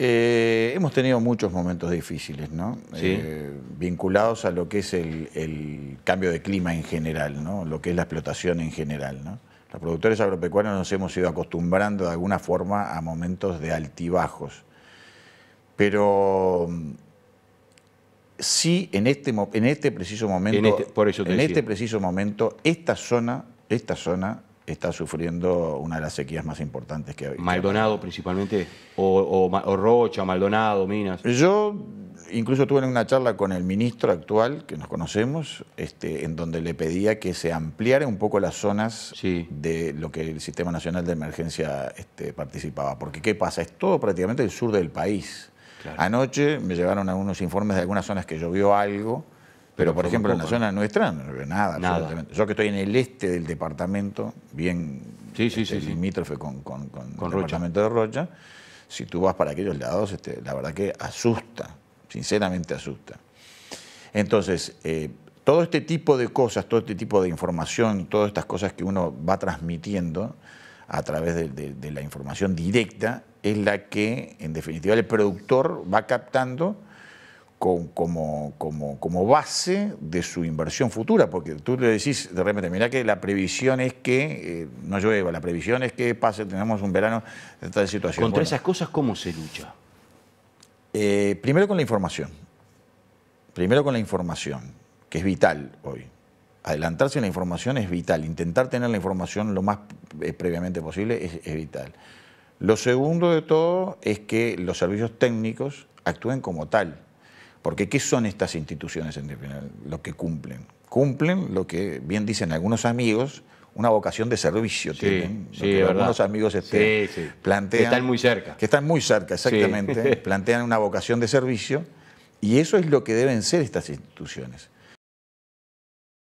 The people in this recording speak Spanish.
Eh, hemos tenido muchos momentos difíciles, ¿no? Eh, vinculados a lo que es el, cambio de clima en general, ¿no? Lo que es la explotación en general, ¿no? Los productores agropecuarios nos hemos ido acostumbrando de alguna forma a momentos de altibajos. Pero mm, sí, en este, en este preciso momento, en este, este preciso momento, esta zona, esta zona está sufriendo una de las sequías más importantes que ha habido. Maldonado principalmente, o, Rocha, Maldonado, Minas. Yo incluso tuve una charla con el ministro actual, que nos conocemos, este, en donde le pedía que se ampliara un poco las zonas de lo que el Sistema Nacional de Emergencia este, participaba. Porque ¿qué pasa? Es todo prácticamente el sur del país. Anoche me llegaron algunos informes de algunas zonas que llovió algo pero, por ejemplo, en la zona nuestra, no, nada, nada. Yo que estoy en el este del departamento, bien sí, sí, este, limítrofe con, con, departamento de Rocha, si tú vas para aquellos lados, este, la verdad que asusta, sinceramente asusta. Entonces, eh, todo este tipo de cosas, todo este tipo de información, todas estas cosas que uno va transmitiendo a través de la información directa, es la que, en definitiva, el productor va captando como, base de su inversión futura, porque tú le decís de repente, mirá que la previsión es que eh, no llueva, la previsión es que pase, tenemos un verano de tal situación. ¿Contra esas cosas cómo se lucha? Eh, primero con la información, primero con la información, que es vital hoy. Adelantarse en la información es vital, intentar tener la información lo más eh, previamente posible es, es vital. Lo segundo de todo es que los servicios técnicos actúen como tal porque ¿qué son estas instituciones en Lo que cumplen. Cumplen lo que bien dicen algunos amigos, una vocación de servicio tienen. Sí, que algunos amigos este, plantean. Que están muy cerca. Que están muy cerca, exactamente. plantean una vocación de servicio. Y eso es lo que deben ser estas instituciones.